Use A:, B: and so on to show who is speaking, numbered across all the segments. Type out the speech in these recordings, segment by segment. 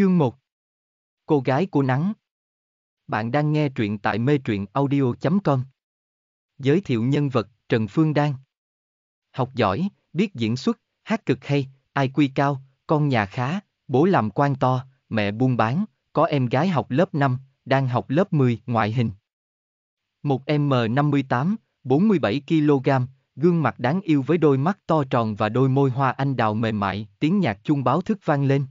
A: Chương 1 Cô gái của nắng Bạn đang nghe truyện tại mê truyện audio.com Giới thiệu nhân vật Trần Phương Đan Học giỏi, biết diễn xuất, hát cực hay, ai quy cao, con nhà khá, bố làm quan to, mẹ buôn bán, có em gái học lớp 5, đang học lớp 10 ngoại hình. Một M58, 47kg, gương mặt đáng yêu với đôi mắt to tròn và đôi môi hoa anh đào mềm mại, tiếng nhạc chuông báo thức vang lên.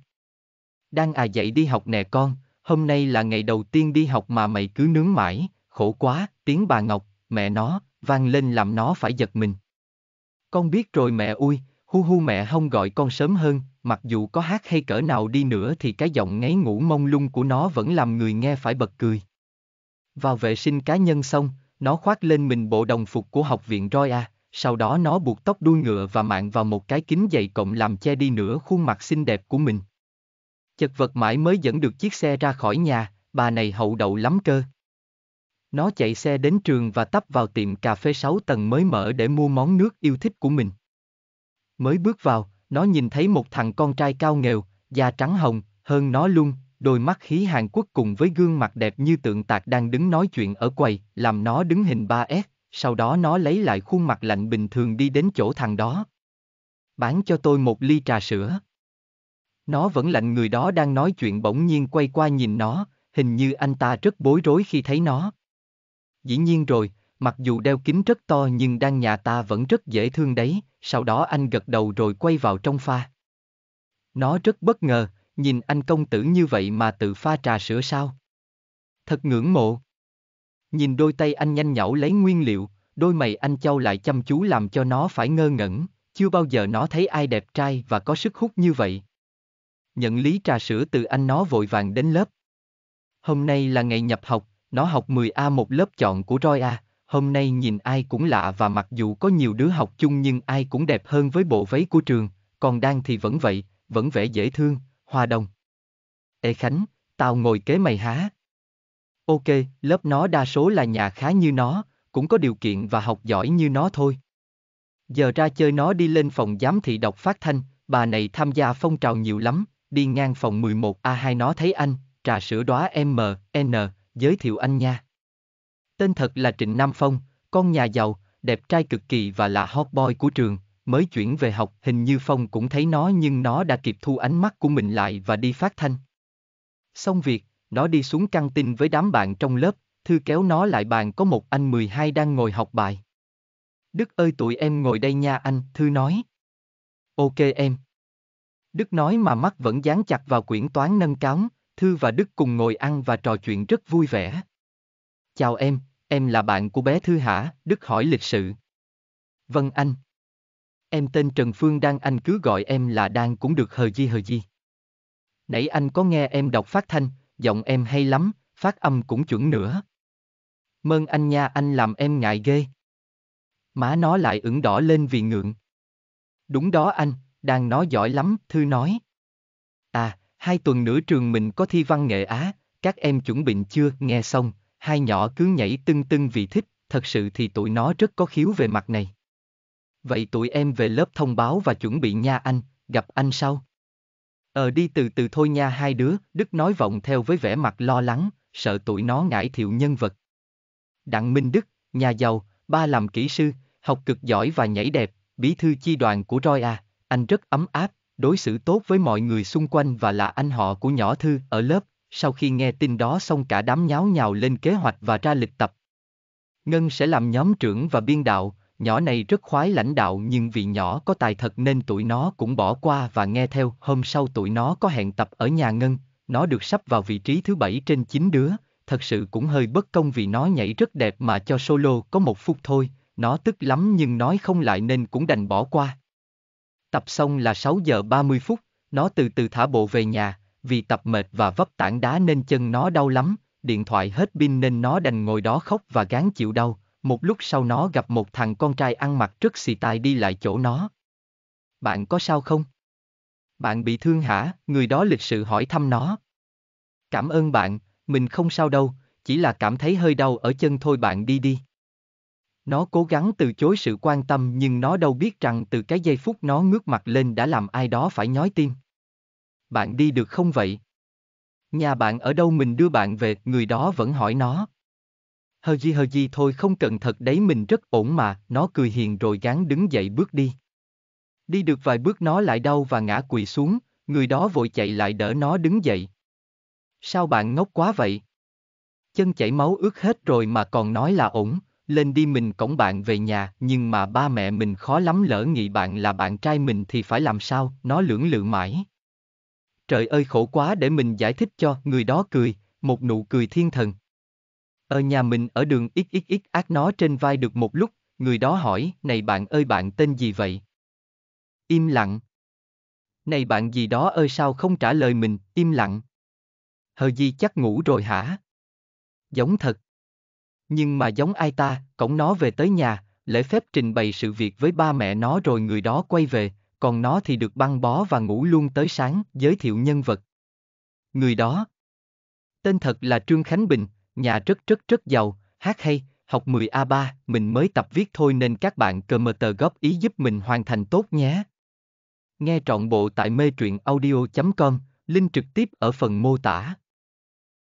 A: Đang à dậy đi học nè con, hôm nay là ngày đầu tiên đi học mà mày cứ nướng mãi, khổ quá, tiếng bà Ngọc, mẹ nó, vang lên làm nó phải giật mình. Con biết rồi mẹ ui, hu hu mẹ không gọi con sớm hơn, mặc dù có hát hay cỡ nào đi nữa thì cái giọng ngáy ngủ mông lung của nó vẫn làm người nghe phải bật cười. Vào vệ sinh cá nhân xong, nó khoác lên mình bộ đồng phục của học viện Roy A, sau đó nó buộc tóc đuôi ngựa và mạng vào một cái kính dày cộng làm che đi nửa khuôn mặt xinh đẹp của mình chật vật mãi mới dẫn được chiếc xe ra khỏi nhà, bà này hậu đậu lắm cơ. Nó chạy xe đến trường và tấp vào tiệm cà phê 6 tầng mới mở để mua món nước yêu thích của mình. Mới bước vào, nó nhìn thấy một thằng con trai cao nghèo, da trắng hồng, hơn nó luôn, đôi mắt khí Hàn Quốc cùng với gương mặt đẹp như tượng tạc đang đứng nói chuyện ở quầy, làm nó đứng hình 3S, sau đó nó lấy lại khuôn mặt lạnh bình thường đi đến chỗ thằng đó. Bán cho tôi một ly trà sữa. Nó vẫn lạnh người đó đang nói chuyện bỗng nhiên quay qua nhìn nó, hình như anh ta rất bối rối khi thấy nó. Dĩ nhiên rồi, mặc dù đeo kính rất to nhưng đang nhà ta vẫn rất dễ thương đấy, sau đó anh gật đầu rồi quay vào trong pha. Nó rất bất ngờ, nhìn anh công tử như vậy mà tự pha trà sữa sao? Thật ngưỡng mộ. Nhìn đôi tay anh nhanh nhảu lấy nguyên liệu, đôi mày anh châu lại chăm chú làm cho nó phải ngơ ngẩn, chưa bao giờ nó thấy ai đẹp trai và có sức hút như vậy. Nhận lý trà sữa từ anh nó vội vàng đến lớp. Hôm nay là ngày nhập học, nó học 10A một lớp chọn của Roy A. Hôm nay nhìn ai cũng lạ và mặc dù có nhiều đứa học chung nhưng ai cũng đẹp hơn với bộ váy của trường, còn đang thì vẫn vậy, vẫn vẻ dễ thương, hòa đồng. Ê Khánh, tao ngồi kế mày há. Ok, lớp nó đa số là nhà khá như nó, cũng có điều kiện và học giỏi như nó thôi. Giờ ra chơi nó đi lên phòng giám thị đọc phát thanh, bà này tham gia phong trào nhiều lắm, đi ngang phòng 11A2 à nó thấy anh, trà sữa đóa M, N, giới thiệu anh nha. Tên thật là Trịnh Nam Phong, con nhà giàu, đẹp trai cực kỳ và là hot boy của trường, mới chuyển về học hình như Phong cũng thấy nó nhưng nó đã kịp thu ánh mắt của mình lại và đi phát thanh. Xong việc, nó đi xuống căng tin với đám bạn trong lớp, Thư kéo nó lại bàn có một anh 12 đang ngồi học bài. Đức ơi tụi em ngồi đây nha anh, Thư nói. Ok em. Đức nói mà mắt vẫn dán chặt vào quyển toán nâng cáo, Thư và Đức cùng ngồi ăn và trò chuyện rất vui vẻ. Chào em, em là bạn của bé Thư hả? Đức hỏi lịch sự. Vâng anh. Em tên Trần Phương Đan anh cứ gọi em là Đan cũng được hờ di hờ di. Nãy anh có nghe em đọc phát thanh, giọng em hay lắm, phát âm cũng chuẩn nữa. Mơn anh nha anh làm em ngại ghê. Má nó lại ửng đỏ lên vì ngượng. Đúng đó anh, đang nói giỏi lắm, Thư nói. À, hai tuần nữa trường mình có thi văn nghệ Á, các em chuẩn bị chưa, nghe xong, hai nhỏ cứ nhảy tưng tưng vì thích, thật sự thì tụi nó rất có khiếu về mặt này. Vậy tụi em về lớp thông báo và chuẩn bị nha anh, gặp anh sau. Ờ đi từ từ thôi nha hai đứa, Đức nói vọng theo với vẻ mặt lo lắng, sợ tụi nó ngại thiệu nhân vật. Đặng Minh Đức, nhà giàu, ba làm kỹ sư, học cực giỏi và nhảy đẹp, bí thư chi đoàn của Roy A anh rất ấm áp, đối xử tốt với mọi người xung quanh và là anh họ của nhỏ thư ở lớp, sau khi nghe tin đó xong cả đám nháo nhào lên kế hoạch và ra lịch tập. Ngân sẽ làm nhóm trưởng và biên đạo, nhỏ này rất khoái lãnh đạo nhưng vì nhỏ có tài thật nên tụi nó cũng bỏ qua và nghe theo. Hôm sau tụi nó có hẹn tập ở nhà Ngân, nó được sắp vào vị trí thứ bảy trên chín đứa, thật sự cũng hơi bất công vì nó nhảy rất đẹp mà cho solo có một phút thôi, nó tức lắm nhưng nói không lại nên cũng đành bỏ qua. Tập xong là 6 giờ 30 phút, nó từ từ thả bộ về nhà, vì tập mệt và vấp tảng đá nên chân nó đau lắm, điện thoại hết pin nên nó đành ngồi đó khóc và gán chịu đau. Một lúc sau nó gặp một thằng con trai ăn mặc rất xì tài đi lại chỗ nó. Bạn có sao không? Bạn bị thương hả? Người đó lịch sự hỏi thăm nó. Cảm ơn bạn, mình không sao đâu, chỉ là cảm thấy hơi đau ở chân thôi bạn đi đi. Nó cố gắng từ chối sự quan tâm nhưng nó đâu biết rằng từ cái giây phút nó ngước mặt lên đã làm ai đó phải nhói tim. Bạn đi được không vậy? Nhà bạn ở đâu mình đưa bạn về, người đó vẫn hỏi nó. Hờ gì hờ gì thôi không cần thật đấy mình rất ổn mà, nó cười hiền rồi gắng đứng dậy bước đi. Đi được vài bước nó lại đau và ngã quỳ xuống, người đó vội chạy lại đỡ nó đứng dậy. Sao bạn ngốc quá vậy? Chân chảy máu ướt hết rồi mà còn nói là ổn, lên đi mình cổng bạn về nhà, nhưng mà ba mẹ mình khó lắm lỡ nghĩ bạn là bạn trai mình thì phải làm sao, nó lưỡng lự mãi. Trời ơi khổ quá để mình giải thích cho, người đó cười, một nụ cười thiên thần. Ở ờ nhà mình ở đường XXX ác nó trên vai được một lúc, người đó hỏi, này bạn ơi bạn tên gì vậy? Im lặng. Này bạn gì đó ơi sao không trả lời mình, im lặng. Hờ gì chắc ngủ rồi hả? Giống thật. Nhưng mà giống ai ta, cổng nó về tới nhà, lễ phép trình bày sự việc với ba mẹ nó rồi người đó quay về, còn nó thì được băng bó và ngủ luôn tới sáng, giới thiệu nhân vật. Người đó. Tên thật là Trương Khánh Bình, nhà rất rất rất giàu, hát hay, học 10A3, mình mới tập viết thôi nên các bạn cơ mờ tờ góp ý giúp mình hoàn thành tốt nhé. Nghe trọn bộ tại mê truyện audio.com, link trực tiếp ở phần mô tả.